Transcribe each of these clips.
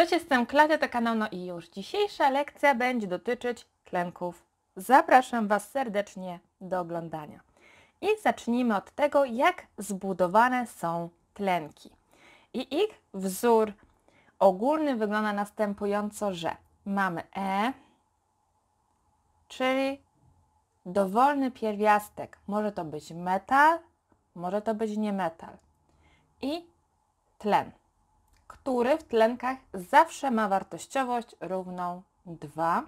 Cześć, jestem Klaudia, to kanał no, no i już. Dzisiejsza lekcja będzie dotyczyć tlenków. Zapraszam Was serdecznie do oglądania. I zacznijmy od tego, jak zbudowane są tlenki. I ich wzór ogólny wygląda następująco, że mamy E, czyli dowolny pierwiastek. Może to być metal, może to być nie metal, I tlen który w tlenkach zawsze ma wartościowość równą 2.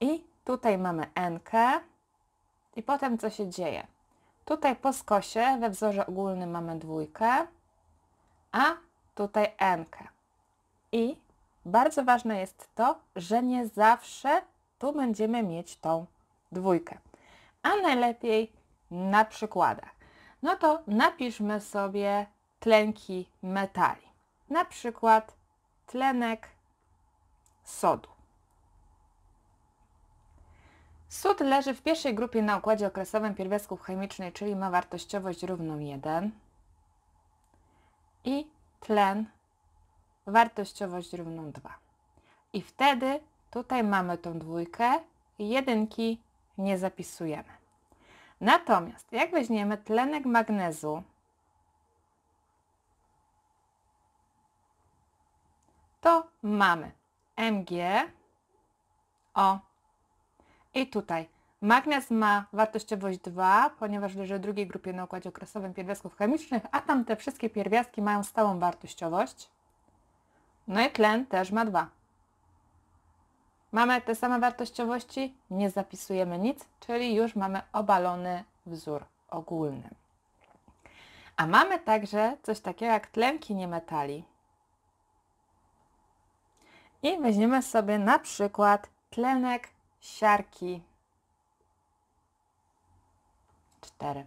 I tutaj mamy NK. I potem co się dzieje? Tutaj po skosie we wzorze ogólnym mamy dwójkę, a tutaj NK. I bardzo ważne jest to, że nie zawsze tu będziemy mieć tą dwójkę, a najlepiej na przykładach. No to napiszmy sobie tlenki metali na przykład tlenek sodu. Sód leży w pierwszej grupie na układzie okresowym pierwiastków chemicznych, czyli ma wartościowość równą 1 i tlen wartościowość równą 2. I wtedy tutaj mamy tą dwójkę, jedynki nie zapisujemy. Natomiast jak weźmiemy tlenek magnezu, to mamy Mg, O. I tutaj magnez ma wartościowość 2, ponieważ leży w drugiej grupie na układzie okresowym pierwiastków chemicznych, a tamte wszystkie pierwiastki mają stałą wartościowość. No i tlen też ma 2. Mamy te same wartościowości, nie zapisujemy nic, czyli już mamy obalony wzór ogólny. A mamy także coś takiego jak tlenki niemetali. I weźmiemy sobie na przykład tlenek siarki 4.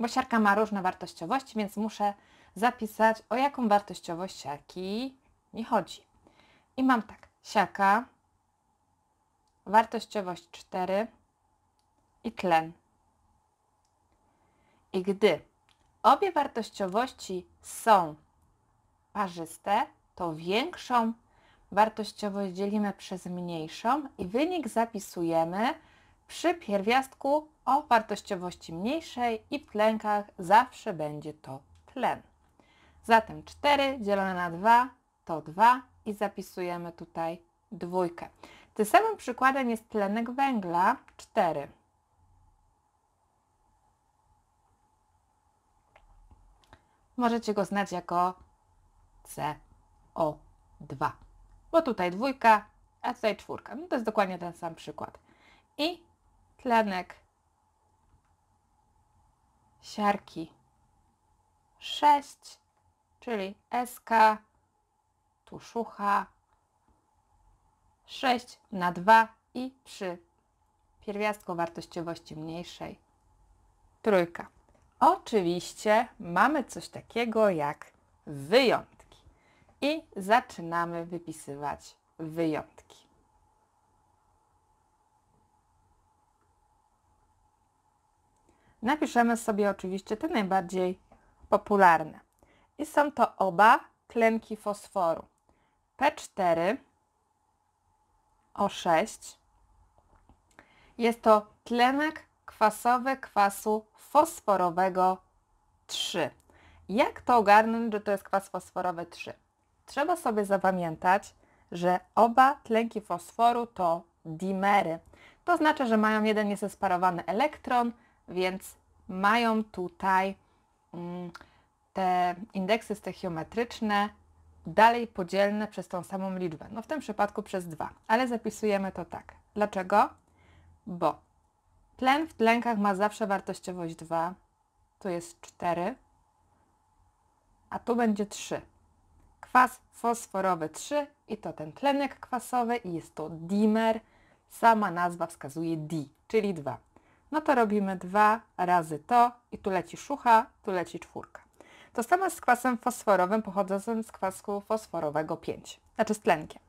Bo siarka ma różne wartościowości, więc muszę zapisać, o jaką wartościowość siarki mi chodzi. I mam tak, siarka, wartościowość 4 i tlen. I gdy obie wartościowości są parzyste, to większą wartościowość dzielimy przez mniejszą i wynik zapisujemy przy pierwiastku o wartościowości mniejszej i w tlenkach zawsze będzie to tlen. Zatem 4 dzielone na 2 to 2 i zapisujemy tutaj dwójkę. Tym samym przykładem jest tlenek węgla 4. Możecie go znać jako CO2 bo tutaj dwójka, a tutaj czwórka. No to jest dokładnie ten sam przykład. I tlenek siarki 6, czyli SK, tu szucha, 6 na 2 i przy pierwiastku wartościowości mniejszej trójka. Oczywiście mamy coś takiego jak wyjąt i zaczynamy wypisywać wyjątki. Napiszemy sobie oczywiście te najbardziej popularne. I są to oba tlenki fosforu. P4 O6 jest to tlenek kwasowy kwasu fosforowego 3. Jak to ogarnąć, że to jest kwas fosforowy 3? Trzeba sobie zapamiętać, że oba tlenki fosforu to dimery. To znaczy, że mają jeden niesesparowany elektron, więc mają tutaj mm, te indeksy stechiometryczne dalej podzielne przez tą samą liczbę. No w tym przypadku przez 2, ale zapisujemy to tak. Dlaczego? Bo tlen w tlenkach ma zawsze wartościowość 2, tu jest 4, a tu będzie 3 kwas fosforowy 3 i to ten tlenek kwasowy i jest to dimer. Sama nazwa wskazuje di, czyli 2. No to robimy 2 razy to i tu leci szucha, tu leci czwórka. To samo z kwasem fosforowym pochodzącym z kwasu fosforowego 5, znaczy z tlenkiem.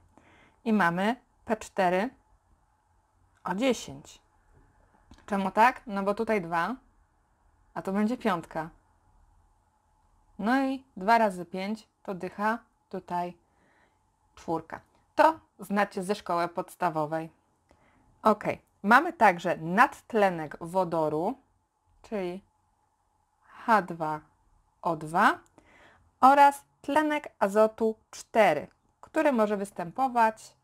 I mamy P4 o 10. Czemu tak? No bo tutaj 2, a to będzie piątka. No i 2 razy 5 to dycha tutaj czwórka. To znacie ze szkoły podstawowej. Ok, mamy także nadtlenek wodoru, czyli H2O2 oraz tlenek azotu 4, który może występować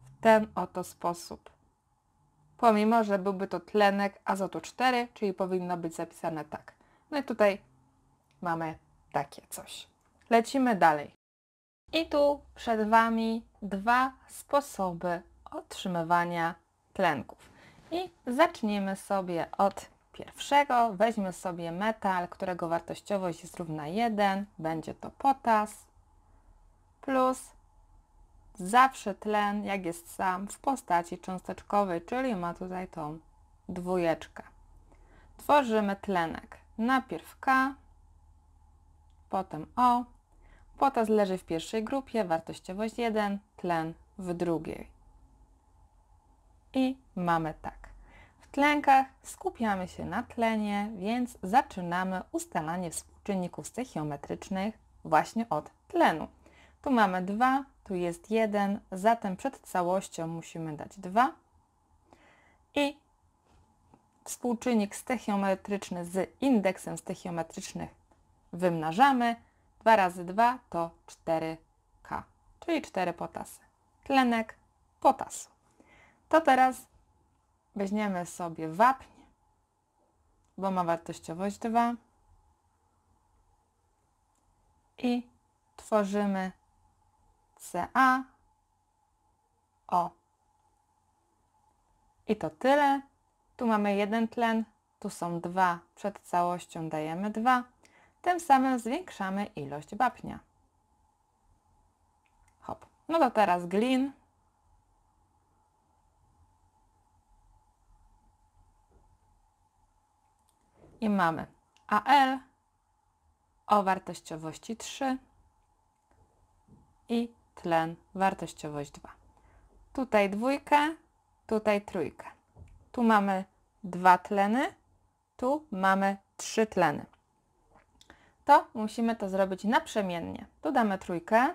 w ten oto sposób. Pomimo, że byłby to tlenek azotu 4, czyli powinno być zapisane tak. No i tutaj mamy takie coś. Lecimy dalej. I tu przed Wami dwa sposoby otrzymywania tlenków. I zacznijmy sobie od pierwszego. Weźmy sobie metal, którego wartościowość jest równa 1. Będzie to potas plus zawsze tlen, jak jest sam, w postaci cząsteczkowej, czyli ma tutaj tą dwójeczkę. Tworzymy tlenek. Najpierw K, potem O, Potas leży w pierwszej grupie, wartościowość 1, tlen w drugiej. I mamy tak. W tlenkach skupiamy się na tlenie, więc zaczynamy ustalanie współczynników stechiometrycznych właśnie od tlenu. Tu mamy 2, tu jest 1, zatem przed całością musimy dać 2 i współczynnik stechiometryczny z indeksem stechiometrycznych wymnażamy, 2 razy 2 to 4K, czyli 4 potasy. Tlenek potasu. To teraz weźmiemy sobie wapń, bo ma wartościowość 2 i tworzymy CA O. I to tyle. Tu mamy jeden tlen, tu są dwa, przed całością dajemy dwa tym samym zwiększamy ilość wapnia. Hop. No to teraz glin. I mamy AL o wartościowości 3 i tlen wartościowość 2. Tutaj dwójkę, tutaj trójkę. Tu mamy dwa tleny, tu mamy trzy tleny to musimy to zrobić naprzemiennie. Tu damy trójkę,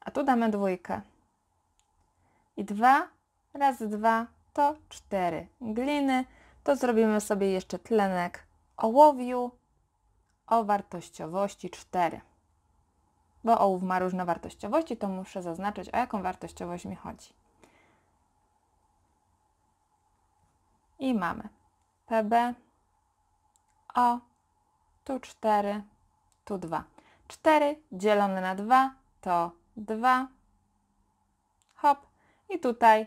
a tu damy dwójkę. I dwa razy dwa to cztery gliny. To zrobimy sobie jeszcze tlenek ołowiu o wartościowości 4. Bo ołów ma różne wartościowości, to muszę zaznaczyć, o jaką wartościowość mi chodzi. I mamy PB o tu 4, tu 2. 4 dzielone na 2 to 2. Hop. I tutaj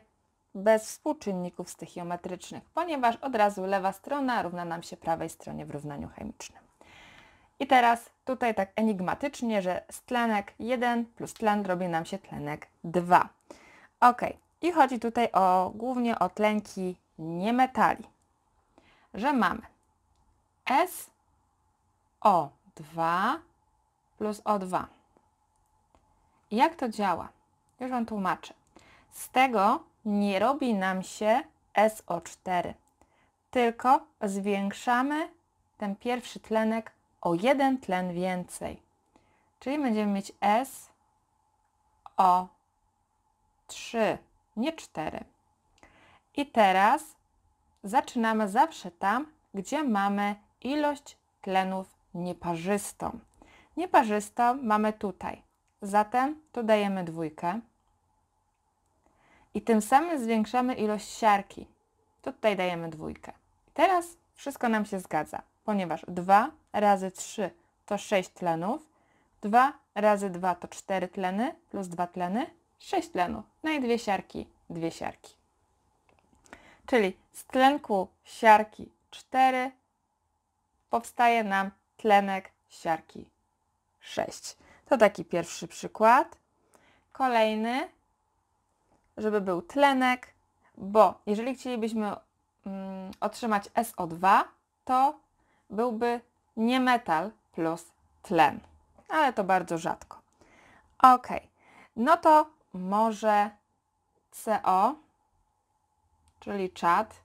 bez współczynników stoichiometrycznych, ponieważ od razu lewa strona równa nam się prawej stronie w równaniu chemicznym. I teraz tutaj tak enigmatycznie, że z tlenek 1 plus tlen robi nam się tlenek 2. Ok, i chodzi tutaj o, głównie o tlenki niemetali, że mamy S o2 plus O2. Jak to działa? Już Wam tłumaczę. Z tego nie robi nam się SO4, tylko zwiększamy ten pierwszy tlenek o jeden tlen więcej. Czyli będziemy mieć so 3, nie 4. I teraz zaczynamy zawsze tam, gdzie mamy ilość tlenów nieparzystą. Nieparzystą mamy tutaj. Zatem tu dajemy dwójkę. I tym samym zwiększamy ilość siarki. Tutaj dajemy dwójkę. teraz wszystko nam się zgadza, ponieważ 2 razy 3 to 6 tlenów, 2 razy 2 to 4 tleny, plus 2 tleny, 6 tlenów. No i dwie siarki, dwie siarki. Czyli z tlenku siarki 4 powstaje nam tlenek siarki 6. To taki pierwszy przykład. Kolejny, żeby był tlenek, bo jeżeli chcielibyśmy mm, otrzymać SO2, to byłby niemetal plus tlen, ale to bardzo rzadko. Ok, no to może CO, czyli czad,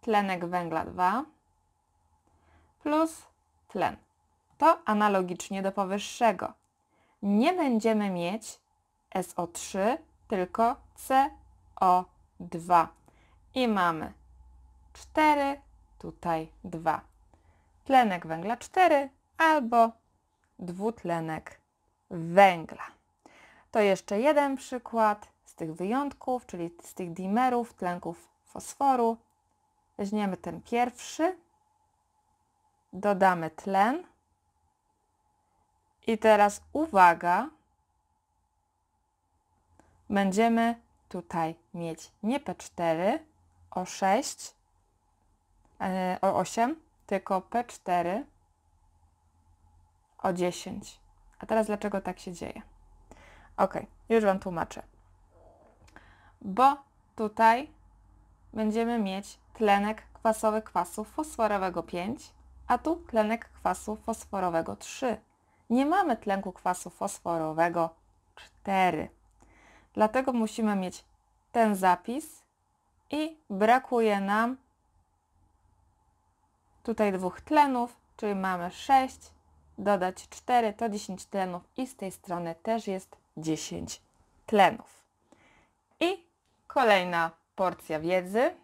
tlenek węgla 2 plus tlen to analogicznie do powyższego. Nie będziemy mieć SO3, tylko CO2. I mamy 4, tutaj 2. Tlenek węgla 4 albo dwutlenek węgla. To jeszcze jeden przykład z tych wyjątków, czyli z tych dimerów, tlenków fosforu. Weźmiemy ten pierwszy, dodamy tlen, i teraz uwaga, będziemy tutaj mieć nie P4 o 6, e, o 8, tylko P4 o 10. A teraz dlaczego tak się dzieje? Ok, już Wam tłumaczę. Bo tutaj będziemy mieć tlenek kwasowy kwasu fosforowego 5, a tu tlenek kwasu fosforowego 3 nie mamy tlenku kwasu fosforowego 4. Dlatego musimy mieć ten zapis i brakuje nam tutaj dwóch tlenów, czyli mamy 6, dodać 4 to 10 tlenów i z tej strony też jest 10 tlenów. I kolejna porcja wiedzy.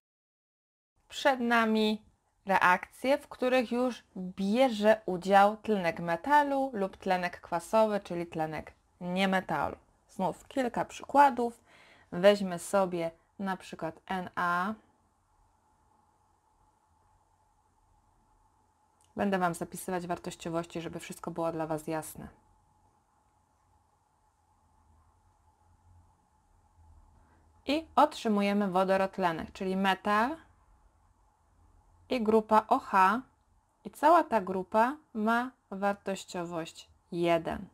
Przed nami reakcje, w których już bierze udział tlenek metalu lub tlenek kwasowy, czyli tlenek niemetalu. Znów kilka przykładów. Weźmy sobie na przykład Na. Będę Wam zapisywać wartościowości, żeby wszystko było dla Was jasne. I otrzymujemy wodorotlenek, czyli metal i grupa OH i cała ta grupa ma wartościowość 1.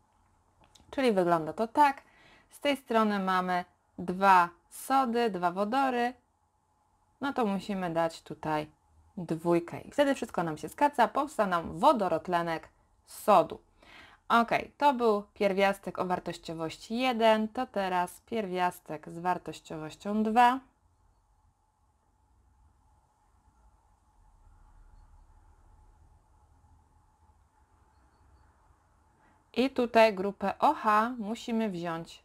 Czyli wygląda to tak. Z tej strony mamy dwa sody, dwa wodory. No to musimy dać tutaj dwójkę. I wtedy wszystko nam się skaca, powstał nam wodorotlenek sodu. Ok, to był pierwiastek o wartościowości 1, to teraz pierwiastek z wartościowością 2. I tutaj grupę OH musimy wziąć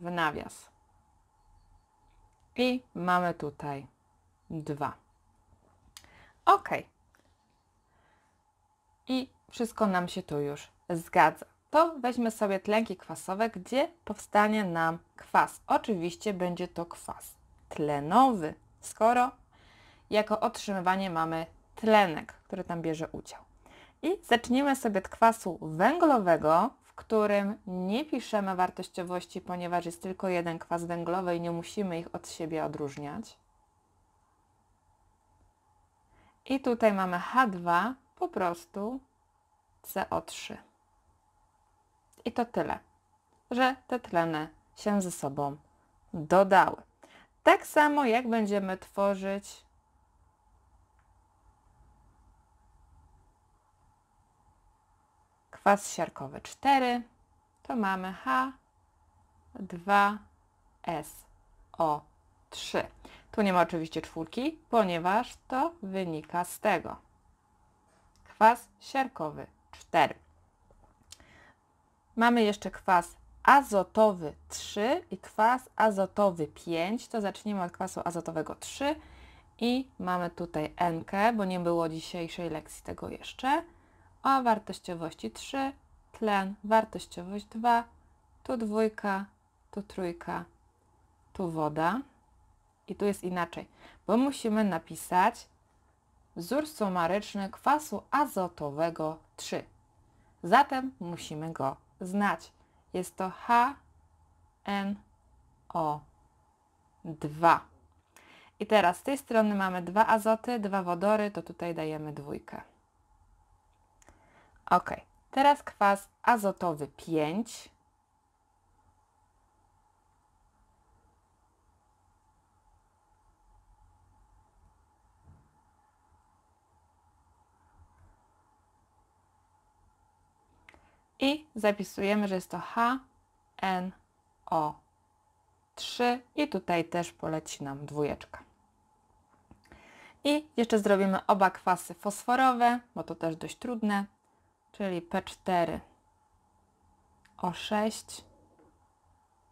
w nawias. I mamy tutaj dwa. Ok. I wszystko nam się tu już zgadza. To weźmy sobie tlenki kwasowe, gdzie powstanie nam kwas. Oczywiście będzie to kwas tlenowy, skoro jako otrzymywanie mamy tlenek, który tam bierze udział. I zaczniemy sobie od kwasu węglowego, w którym nie piszemy wartościowości, ponieważ jest tylko jeden kwas węglowy i nie musimy ich od siebie odróżniać. I tutaj mamy H2, po prostu CO3. I to tyle, że te tleny się ze sobą dodały. Tak samo jak będziemy tworzyć kwas siarkowy 4, to mamy H2SO3. Tu nie ma oczywiście czwórki, ponieważ to wynika z tego. Kwas siarkowy 4. Mamy jeszcze kwas azotowy 3 i kwas azotowy 5. To zaczniemy od kwasu azotowego 3 i mamy tutaj NK, bo nie było dzisiejszej lekcji tego jeszcze o wartościowości 3, tlen, wartościowość 2, tu dwójka, tu trójka, tu woda. I tu jest inaczej, bo musimy napisać wzór sumaryczny kwasu azotowego 3. Zatem musimy go znać. Jest to HNO2. I teraz z tej strony mamy dwa azoty, dwa wodory, to tutaj dajemy dwójkę. Ok, teraz kwas azotowy 5. I zapisujemy, że jest to HNO3 i tutaj też poleci nam dwójeczka. I jeszcze zrobimy oba kwasy fosforowe, bo to też dość trudne czyli P4 O6.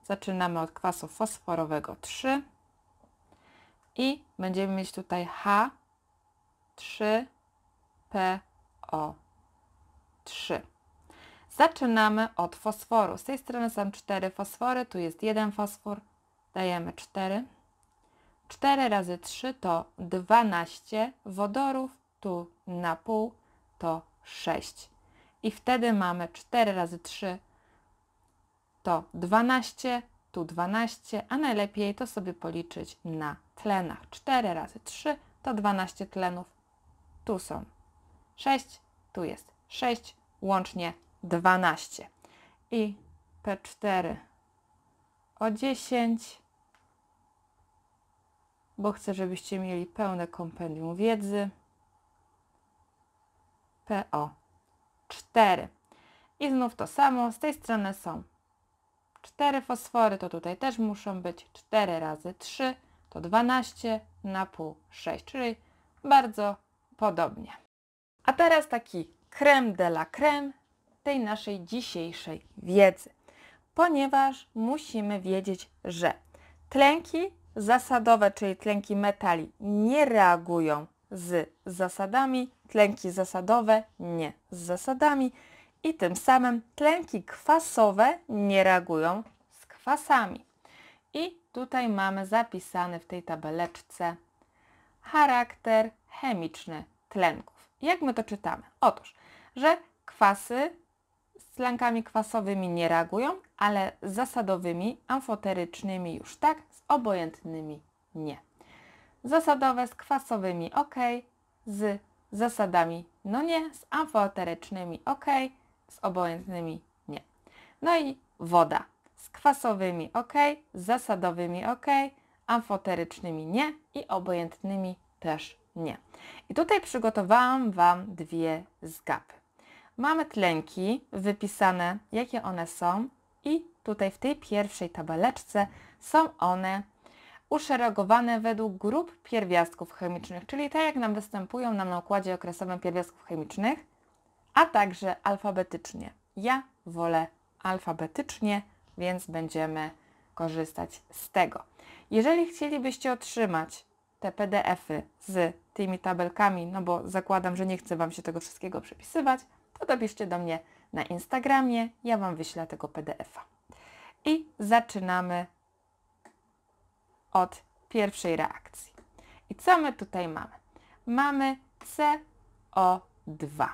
Zaczynamy od kwasu fosforowego 3 i będziemy mieć tutaj H3PO3. Zaczynamy od fosforu. Z tej strony są 4 fosfory, tu jest jeden fosfor, dajemy 4. 4 razy 3 to 12 wodorów, tu na pół to 6 i wtedy mamy 4 razy 3 to 12, tu 12, a najlepiej to sobie policzyć na tlenach. 4 razy 3 to 12 tlenów. Tu są 6, tu jest 6, łącznie 12. I P4 o 10, bo chcę, żebyście mieli pełne kompendium wiedzy. PO 4. I znów to samo, z tej strony są 4 fosfory, to tutaj też muszą być 4 razy 3, to 12 na pół 6, czyli bardzo podobnie. A teraz taki creme de la creme tej naszej dzisiejszej wiedzy, ponieważ musimy wiedzieć, że tlenki zasadowe, czyli tlenki metali, nie reagują z zasadami, tlenki zasadowe nie z zasadami i tym samym tlenki kwasowe nie reagują z kwasami. I tutaj mamy zapisany w tej tabeleczce charakter chemiczny tlenków. Jak my to czytamy? Otóż, że kwasy z tlenkami kwasowymi nie reagują, ale z zasadowymi, amfoterycznymi już tak, z obojętnymi nie zasadowe z kwasowymi ok, z zasadami no nie, z amfoterycznymi ok, z obojętnymi nie. No i woda z kwasowymi ok, z zasadowymi ok, amfoterycznymi nie i obojętnymi też nie. I tutaj przygotowałam Wam dwie zgapy. Mamy tlenki wypisane, jakie one są i tutaj w tej pierwszej tabeleczce są one uszeregowane według grup pierwiastków chemicznych, czyli tak jak nam występują nam na układzie okresowym pierwiastków chemicznych, a także alfabetycznie. Ja wolę alfabetycznie, więc będziemy korzystać z tego. Jeżeli chcielibyście otrzymać te PDFy z tymi tabelkami, no bo zakładam, że nie chcę Wam się tego wszystkiego przepisywać, to dopiszcie do mnie na Instagramie, ja Wam wyślę tego PDF-a. I zaczynamy od pierwszej reakcji. I co my tutaj mamy? Mamy CO2.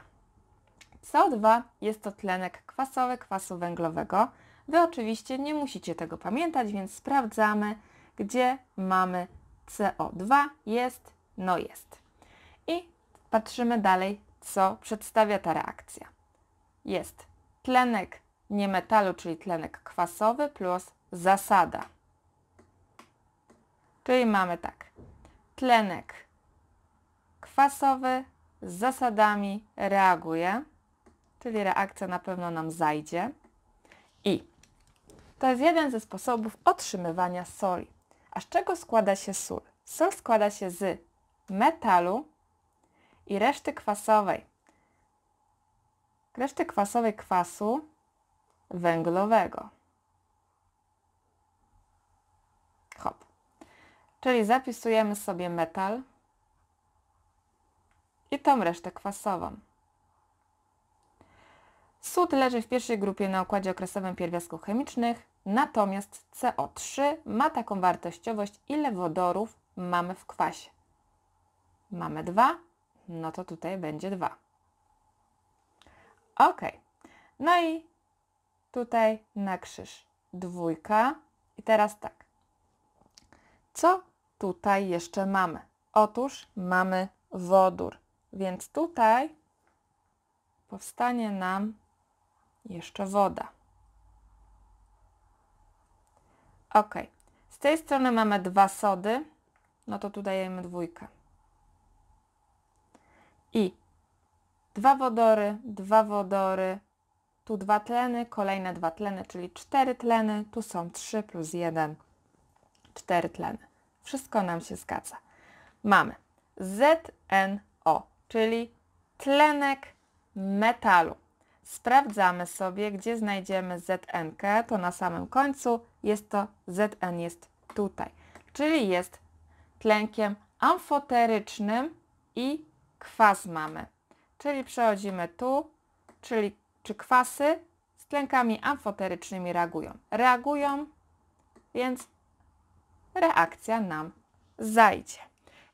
CO2 jest to tlenek kwasowy kwasu węglowego. Wy oczywiście nie musicie tego pamiętać, więc sprawdzamy, gdzie mamy CO2. Jest, no jest. I patrzymy dalej, co przedstawia ta reakcja. Jest tlenek niemetalu, czyli tlenek kwasowy plus zasada Czyli mamy tak, tlenek kwasowy z zasadami reaguje, czyli reakcja na pewno nam zajdzie. I to jest jeden ze sposobów otrzymywania soli. A z czego składa się sól? Sól składa się z metalu i reszty kwasowej. Reszty kwasowej kwasu węglowego. Czyli zapisujemy sobie metal i tą resztę kwasową. Sód leży w pierwszej grupie na układzie okresowym pierwiastków chemicznych, natomiast CO3 ma taką wartościowość, ile wodorów mamy w kwasie. Mamy dwa, no to tutaj będzie dwa. Ok, no i tutaj na krzyż dwójka. I teraz tak, co tutaj jeszcze mamy? Otóż mamy wodór, więc tutaj powstanie nam jeszcze woda. Ok, z tej strony mamy dwa sody, no to tu dajemy dwójkę. I dwa wodory, dwa wodory, tu dwa tleny, kolejne dwa tleny, czyli cztery tleny, tu są trzy plus jeden, cztery tleny. Wszystko nam się zgadza. Mamy ZNO, czyli tlenek metalu. Sprawdzamy sobie, gdzie znajdziemy ZNK, to na samym końcu jest to ZN jest tutaj, czyli jest tlenkiem amfoterycznym i kwas mamy. Czyli przechodzimy tu, czyli czy kwasy z tlenkami amfoterycznymi reagują. Reagują, więc reakcja nam zajdzie.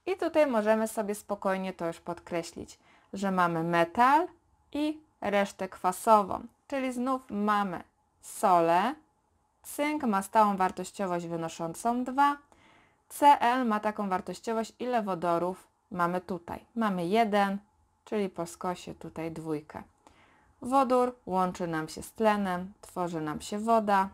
I tutaj możemy sobie spokojnie to już podkreślić, że mamy metal i resztę kwasową, czyli znów mamy solę, cynk ma stałą wartościowość wynoszącą 2, Cl ma taką wartościowość, ile wodorów mamy tutaj. Mamy 1, czyli po skosie tutaj dwójkę. Wodór łączy nam się z tlenem, tworzy nam się woda,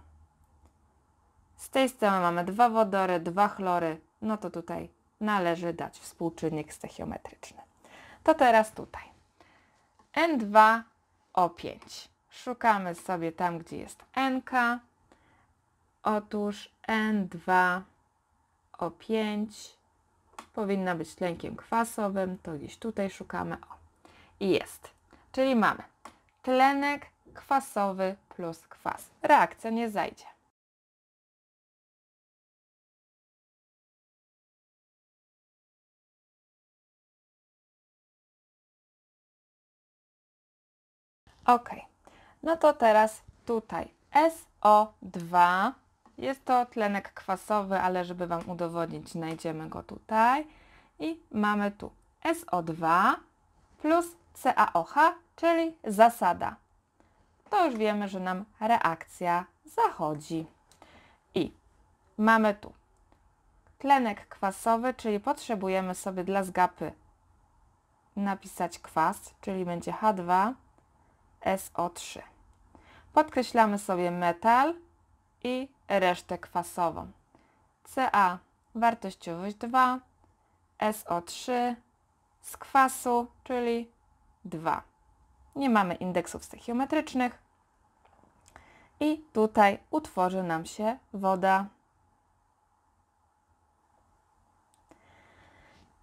z tej strony mamy dwa wodory, dwa chlory, no to tutaj należy dać współczynnik stechiometryczny. To teraz tutaj. N2O5. Szukamy sobie tam, gdzie jest NK. Otóż N2O5 powinna być tlenkiem kwasowym, to gdzieś tutaj szukamy. O. I jest. Czyli mamy tlenek kwasowy plus kwas. Reakcja nie zajdzie. Ok, no to teraz tutaj SO2. Jest to tlenek kwasowy, ale żeby Wam udowodnić, znajdziemy go tutaj. I mamy tu SO2 plus CaOH, czyli zasada. To już wiemy, że nam reakcja zachodzi. I mamy tu tlenek kwasowy, czyli potrzebujemy sobie dla zgapy napisać kwas, czyli będzie H2 SO3. Podkreślamy sobie metal i resztę kwasową. Ca wartościowość 2, SO3 z kwasu, czyli 2. Nie mamy indeksów stoichiometrycznych i tutaj utworzy nam się woda.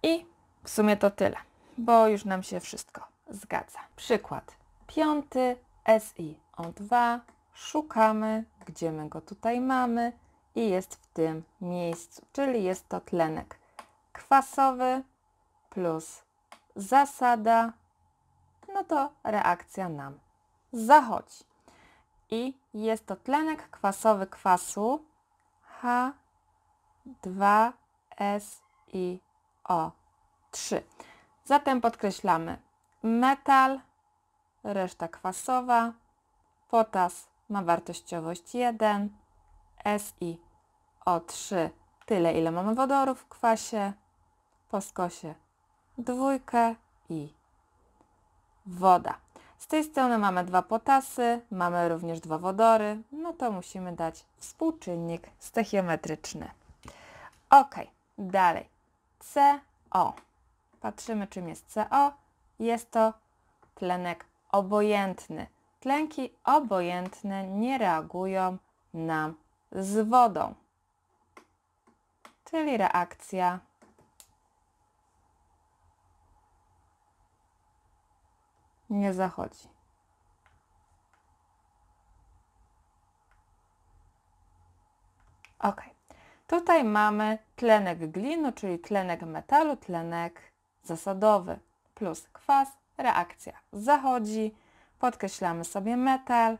I w sumie to tyle, bo już nam się wszystko zgadza. Przykład. Piąty SI O2. Szukamy, gdzie my go tutaj mamy i jest w tym miejscu, czyli jest to tlenek kwasowy plus zasada, no to reakcja nam zachodzi. I jest to tlenek kwasowy kwasu H2SiO3. Zatem podkreślamy metal reszta kwasowa, potas ma wartościowość 1, SiO3 tyle ile mamy wodoru w kwasie, po skosie dwójkę i woda. Z tej strony mamy dwa potasy, mamy również dwa wodory, no to musimy dać współczynnik stechiometryczny. Ok, dalej. CO. Patrzymy czym jest CO. Jest to tlenek obojętny. Tlenki obojętne nie reagują nam z wodą. Czyli reakcja nie zachodzi. Ok. Tutaj mamy tlenek glinu, czyli tlenek metalu, tlenek zasadowy plus kwas reakcja zachodzi, podkreślamy sobie metal,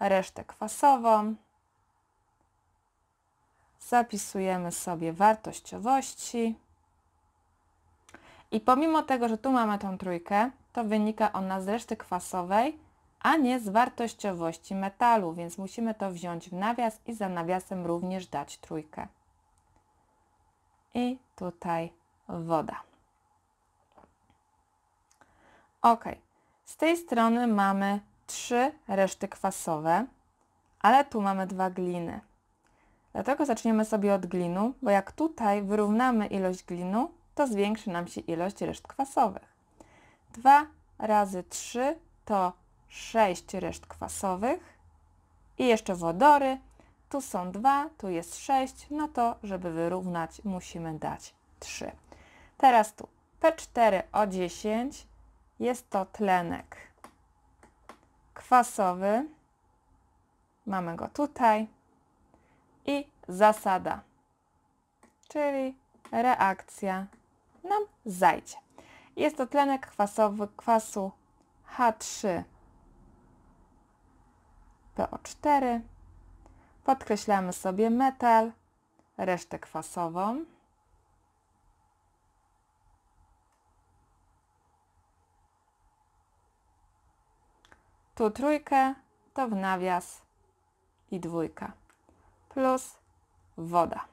resztę kwasową, zapisujemy sobie wartościowości i pomimo tego, że tu mamy tą trójkę, to wynika ona z reszty kwasowej, a nie z wartościowości metalu, więc musimy to wziąć w nawias i za nawiasem również dać trójkę. I tutaj woda. Ok, z tej strony mamy trzy reszty kwasowe, ale tu mamy dwa gliny. Dlatego zaczniemy sobie od glinu, bo jak tutaj wyrównamy ilość glinu, to zwiększy nam się ilość reszt kwasowych. 2 razy 3 to 6 reszt kwasowych i jeszcze wodory. Tu są 2, tu jest 6, no to żeby wyrównać musimy dać 3. Teraz tu P4 o 10 jest to tlenek kwasowy. Mamy go tutaj. I zasada, czyli reakcja nam zajdzie. Jest to tlenek kwasowy kwasu H3PO4. Podkreślamy sobie metal, resztę kwasową. Tu trójkę, to w nawias i dwójka. Plus woda.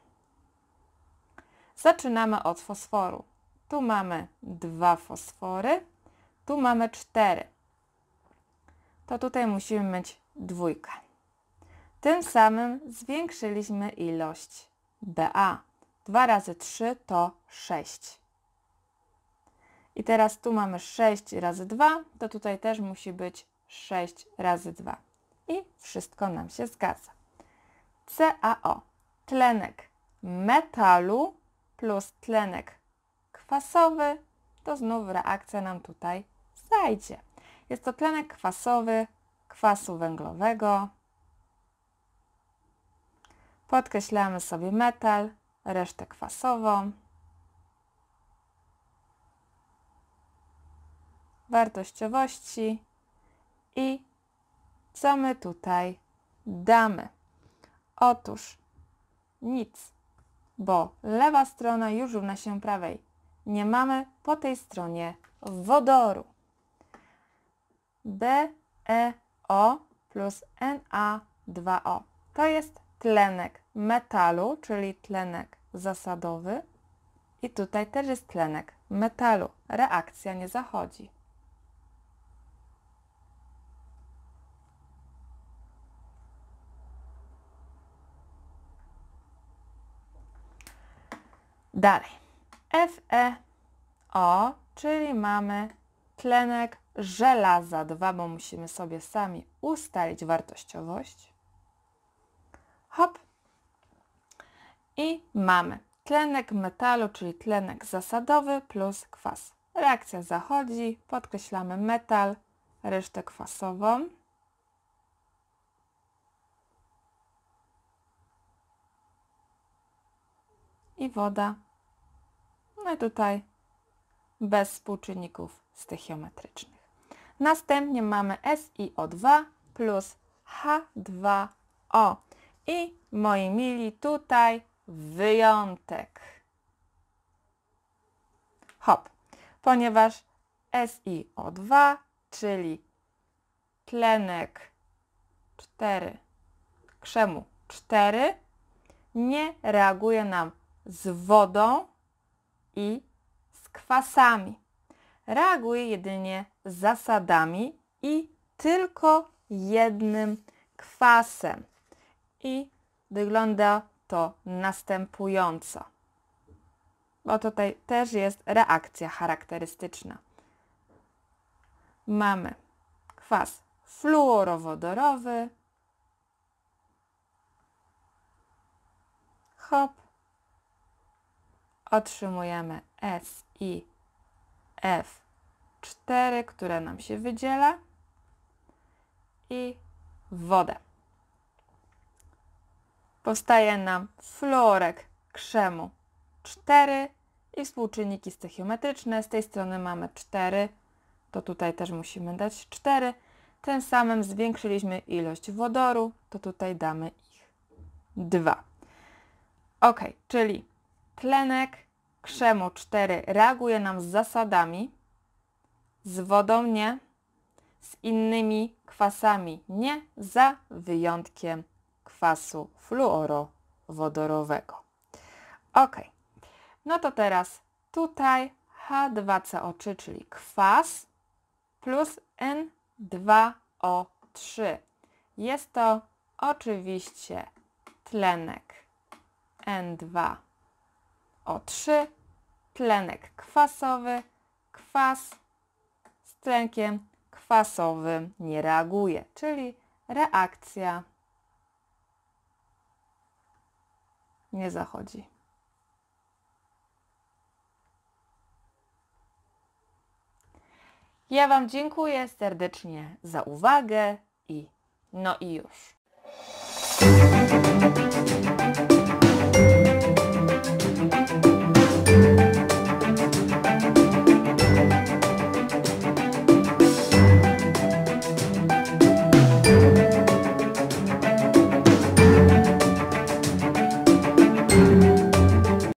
Zaczynamy od fosforu. Tu mamy dwa fosfory, tu mamy cztery. To tutaj musimy mieć dwójkę. Tym samym zwiększyliśmy ilość Ba. 2 razy 3 to 6. I teraz tu mamy 6 razy 2, to tutaj też musi być 6 razy 2. I wszystko nam się zgadza. CaO, tlenek metalu plus tlenek kwasowy, to znów reakcja nam tutaj zajdzie. Jest to tlenek kwasowy kwasu węglowego. Podkreślamy sobie metal, resztę kwasową. Wartościowości i co my tutaj damy? Otóż nic, bo lewa strona już równa się prawej. Nie mamy po tej stronie wodoru. BeO plus Na2O to jest tlenek metalu, czyli tlenek zasadowy. I tutaj też jest tlenek metalu. Reakcja nie zachodzi. Dalej. FeO, czyli mamy tlenek żelaza 2, bo musimy sobie sami ustalić wartościowość. Hop. I mamy tlenek metalu, czyli tlenek zasadowy plus kwas. Reakcja zachodzi, podkreślamy metal, resztę kwasową. I woda Mamy tutaj bez współczynników stychiometrycznych. Następnie mamy SiO2 plus H2O. I moi mili, tutaj wyjątek. Hop, ponieważ SiO2, czyli tlenek 4, krzemu 4, nie reaguje nam z wodą, i z kwasami. Reaguje jedynie z zasadami i tylko jednym kwasem. I wygląda to następująco. Bo tutaj też jest reakcja charakterystyczna. Mamy kwas fluorowodorowy, hop, otrzymujemy S i F4, które nam się wydziela i wodę. Powstaje nam florek krzemu 4 i współczynniki stoichiometryczne. Z tej strony mamy 4, to tutaj też musimy dać 4. Tym samym zwiększyliśmy ilość wodoru, to tutaj damy ich 2. Ok, czyli Tlenek krzemu 4 reaguje nam z zasadami, z wodą nie, z innymi kwasami nie, za wyjątkiem kwasu fluorowodorowego. Ok, no to teraz tutaj H2CO3, czyli kwas plus N2O3. Jest to oczywiście tlenek N2O3. O3, tlenek kwasowy, kwas z tlenkiem kwasowym nie reaguje, czyli reakcja nie zachodzi. Ja Wam dziękuję serdecznie za uwagę i no i już.